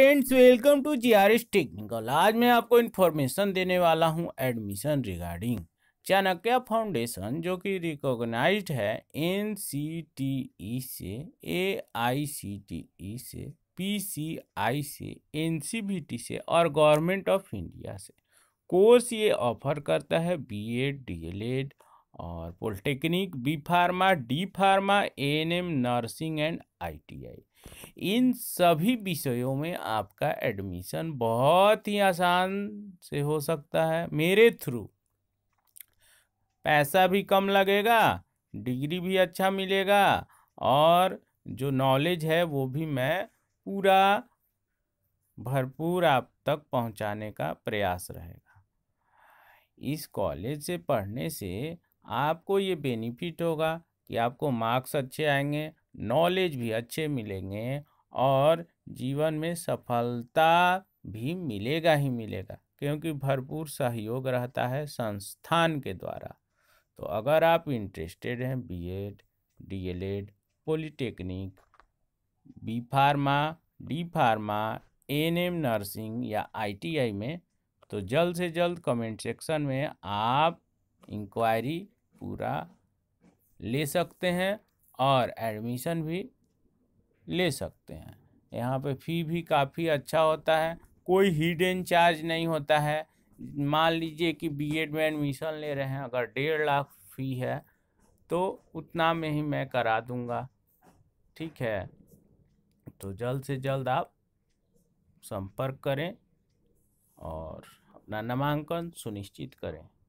friends welcome to G R S technical आज मैं आपको इन्फॉर्मेशन देने वाला हूं एडमिशन रिगार्डिंग चाणक्य फाउंडेशन जो कि रिकॉग्नाइज्ड है एन सी टी ई से ए आई सी टी ई से पी सी आई से एन सी बी टी से और गवर्नमेंट ऑफ इंडिया से कोर्स ये ऑफर करता है B Ed D El Ed और polytechnic B pharma D pharma A N M nursing and ITI इन सभी विषयों में आपका एडमिशन बहुत ही आसान से हो सकता है मेरे थ्रू पैसा भी कम लगेगा डिग्री भी अच्छा मिलेगा और जो नॉलेज है वो भी मैं पूरा भरपूर आप तक पहुंचाने का प्रयास रहेगा इस कॉलेज से पढ़ने से आपको ये बेनिफिट होगा कि आपको मार्क्स अच्छे आएंगे नॉलेज भी अच्छे मिलेंगे और जीवन में सफलता भी मिलेगा ही मिलेगा क्योंकि भरपूर सहयोग रहता है संस्थान के द्वारा तो अगर आप इंटरेस्टेड हैं B Ed, D El Ed, polytechnic B pharma D pharma N M nursing या आईटीआई में तो जल्द से जल्द कमेंट सेक्शन में आप इंक्वायरी पूरा ले सकते हैं और एडमिशन भी ले सकते हैं यहाँ पे फ़ी भी काफ़ी अच्छा होता है कोई हिडन चार्ज नहीं होता है मान लीजिए कि बीएड में एडमिशन ले रहे हैं अगर डेढ़ लाख फ़ी है तो उतना में ही मैं करा दूँगा ठीक है तो जल्द से जल्द आप संपर्क करें और अपना नामांकन सुनिश्चित करें